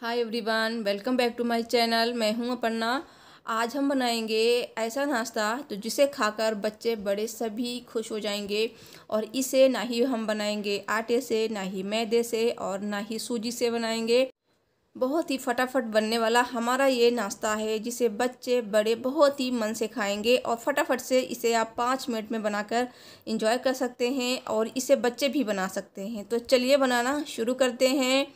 hi everyone welcome back to my channel मैं हूं अपना आज हम बनाएंगे ऐसा नाश्ता तो जिसे खाकर बच्चे बड़े सभी खुश हो जाएंगे और इसे ना ही हम बनाएंगे आटे से ना ही मैदे से और ना ही सूजी से बनाएंगे बहुत ही फटाफट बनने वाला हमारा ये नाश्ता है जिसे बच्चे बड़े बहुत ही मन से खाएंगे और फटाफट से इसे आप पाँच मिनट में बनाकर इंजॉय कर सकते हैं और इसे बच्चे भी बना सकते हैं तो चलिए बनाना शुरू करते हैं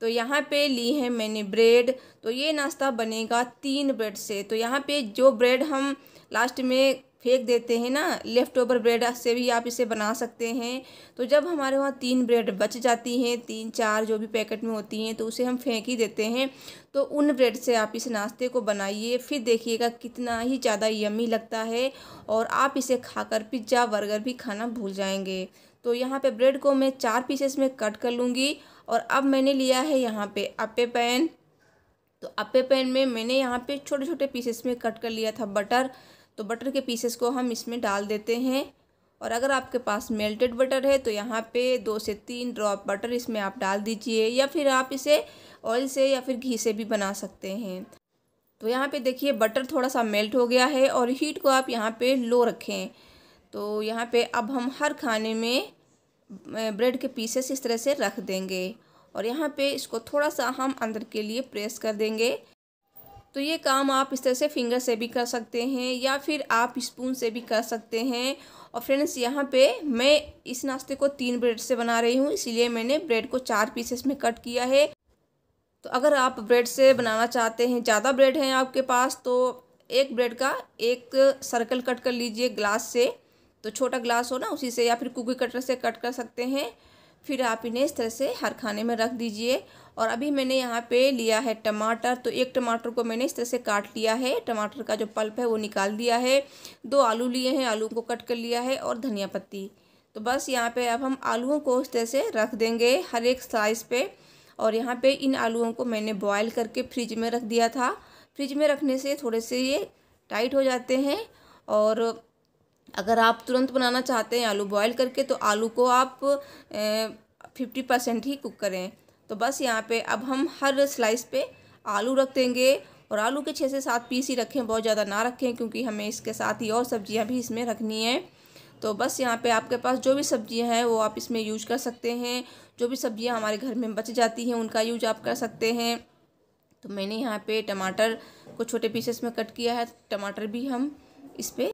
तो यहाँ पे ली है मैंने ब्रेड तो ये नाश्ता बनेगा तीन ब्रेड से तो यहाँ पे जो ब्रेड हम लास्ट में फेंक देते हैं ना लेफ़्ट ओवर ब्रेड से भी आप इसे बना सकते हैं तो जब हमारे वहाँ तीन ब्रेड बच जाती हैं तीन चार जो भी पैकेट में होती हैं तो उसे हम फेंक ही देते हैं तो उन ब्रेड से आप इस नाश्ते को बनाइए फिर देखिएगा कितना ही ज़्यादा यमी लगता है और आप इसे खाकर पिज्ज़ा बर्गर भी खाना भूल जाएंगे तो यहाँ पर ब्रेड को मैं चार पीसेस में कट कर लूँगी और अब मैंने लिया है यहाँ पे अपे पैन तो अपे पैन में मैंने यहाँ पे छोटे छोटे पीसेस में कट कर लिया था बटर तो बटर के पीसेस को हम इसमें डाल देते हैं और अगर आपके पास मेल्टेड बटर है तो यहाँ पे दो से तीन ड्रॉप बटर इसमें आप डाल दीजिए या फिर आप इसे ऑयल से या फिर घी से भी बना सकते हैं तो यहाँ पे देखिए बटर थोड़ा सा मेल्ट हो गया है और हीट को आप यहाँ पे लो रखें तो यहाँ पे अब हम हर खाने में ब्रेड के पीसेस इस तरह से रख देंगे और यहाँ पर इसको थोड़ा सा हम अंदर के लिए प्रेस कर देंगे तो ये काम आप इस तरह से फिंगर से भी कर सकते हैं या फिर आप स्पून से भी कर सकते हैं और फ्रेंड्स यहाँ पे मैं इस नाश्ते को तीन ब्रेड से बना रही हूँ इसीलिए मैंने ब्रेड को चार पीसेस में कट किया है तो अगर आप ब्रेड से बनाना चाहते हैं ज़्यादा ब्रेड हैं आपके पास तो एक ब्रेड का एक सर्कल कट कर लीजिए ग्लास से तो छोटा ग्लास हो ना उसी से या फिर कुकी कटर से कट कर सकते हैं फिर आप इन्हें इस तरह से हर खाने में रख दीजिए और अभी मैंने यहाँ पे लिया है टमाटर तो एक टमाटर को मैंने इस तरह से काट लिया है टमाटर का जो पल्प है वो निकाल दिया है दो आलू लिए हैं आलू को कट कर लिया है और धनिया पत्ती तो बस यहाँ पे अब हम आलूओं को इस तरह से रख देंगे हर एक साइज़ पे और यहाँ पे इन आलूओं को मैंने बॉयल करके फ्रिज में रख दिया था फ्रिज में रखने से थोड़े से ये टाइट हो जाते हैं और अगर आप तुरंत बनाना चाहते हैं आलू बॉयल करके तो आलू को आप फिफ्टी परसेंट ही कुक करें तो बस यहाँ पे अब हम हर स्लाइस पे आलू रख देंगे और आलू के छः से सात पीस ही रखें बहुत ज़्यादा ना रखें क्योंकि हमें इसके साथ ही और सब्जियाँ भी इसमें रखनी हैं तो बस यहाँ पे आपके पास जो भी सब्जियाँ हैं वो आप इसमें यूज कर सकते हैं जो भी सब्जियाँ हमारे घर में बच जाती हैं उनका यूज आप कर सकते हैं तो मैंने यहाँ पर टमाटर को छोटे पीसेस में कट किया है टमाटर भी हम इस पर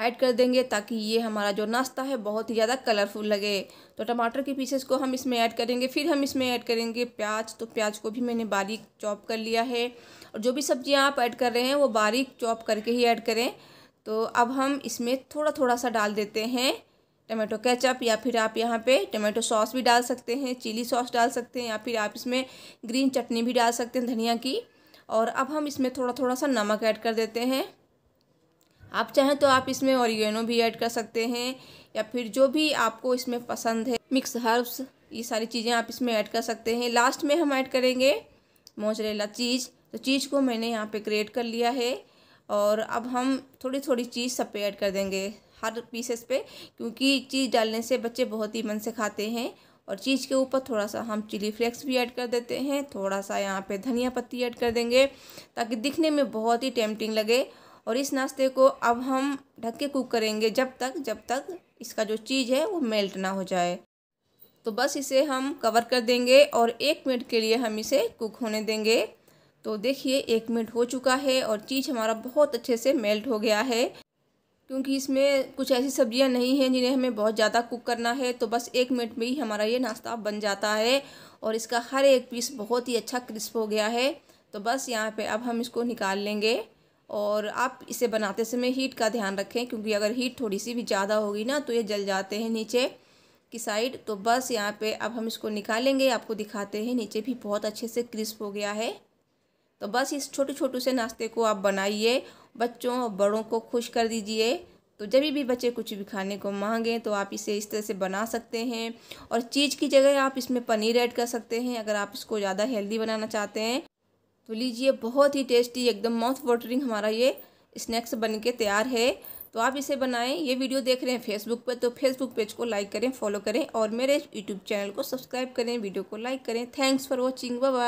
ऐड कर देंगे ताकि ये हमारा जो नाश्ता है बहुत ही ज़्यादा कलरफुल लगे तो टमाटर के पीसेस को हम इसमें ऐड करेंगे फिर हम इसमें ऐड करेंगे प्याज तो प्याज को भी मैंने बारीक चॉप कर लिया है और जो भी सब्जियां आप ऐड कर रहे हैं वो बारीक चॉप करके ही ऐड करें तो अब हम इसमें थोड़ा थोड़ा सा डाल देते हैं टमाटो केचप या फिर आप यहाँ पे टमाटो सॉस भी डाल सकते हैं चिली सॉस डाल सकते हैं या फिर आप इसमें ग्रीन चटनी भी डाल सकते हैं धनिया की और अब हम इसमें थोड़ा थोड़ा सा नमक ऐड कर देते हैं आप चाहें तो आप इसमें ऑरिगेनो भी ऐड कर सकते हैं या फिर जो भी आपको इसमें पसंद है मिक्स हर्ब्स ये सारी चीज़ें आप इसमें ऐड कर सकते हैं लास्ट में हम ऐड करेंगे मोजरेला चीज़ तो चीज़ को मैंने यहाँ पे क्रिएट कर लिया है और अब हम थोड़ी थोड़ी चीज़ सब पे ऐड कर देंगे हर पीसेस पे क्योंकि चीज़ डालने से बच्चे बहुत ही मन से खाते हैं और चीज़ के ऊपर थोड़ा सा हम चिली फ्लेक्स भी ऐड कर देते हैं थोड़ा सा यहाँ पे धनिया पत्ती ऐड कर देंगे ताकि दिखने में बहुत ही टेम्पटिंग लगे और इस नाश्ते को अब हम ढक के कुक करेंगे जब तक जब तक इसका जो चीज़ है वो मेल्ट ना हो जाए तो बस इसे हम कवर कर देंगे और एक मिनट के लिए हम इसे कुक होने देंगे तो देखिए एक मिनट हो चुका है और चीज़ हमारा बहुत अच्छे से मेल्ट हो गया है क्योंकि इसमें कुछ ऐसी सब्जियां नहीं हैं जिन्हें हमें बहुत ज़्यादा कुक करना है तो बस एक मिनट में ही हमारा ये नाश्ता बन जाता है और इसका हर एक पीस बहुत ही अच्छा क्रिस्प हो गया है तो बस यहाँ पे अब हम इसको निकाल लेंगे और आप इसे बनाते समय हीट का ध्यान रखें क्योंकि अगर हीट थोड़ी सी भी ज़्यादा होगी ना तो ये जल जाते हैं नीचे की साइड तो बस यहाँ पे अब हम इसको निकालेंगे आपको दिखाते हैं नीचे भी बहुत अच्छे से क्रिस्प हो गया है तो बस इस छोटे छोटे से नाश्ते को आप बनाइए बच्चों और बड़ों को खुश कर दीजिए तो जब भी बच्चे कुछ भी खाने को मांगें तो आप इसे इस तरह से बना सकते हैं और चीज़ की जगह आप इसमें पनीर ऐड कर सकते हैं अगर आप इसको ज़्यादा हेल्दी बनाना चाहते हैं तो लीजिए बहुत ही टेस्टी एकदम माउथ वाटरिंग हमारा ये स्नैक्स बन के तैयार है तो आप इसे बनाएं ये वीडियो देख रहे हैं फेसबुक पर तो फेसबुक पेज को लाइक करें फॉलो करें और मेरे यूट्यूब चैनल को सब्सक्राइब करें वीडियो को लाइक करें थैंक्स फॉर वॉचिंग बाय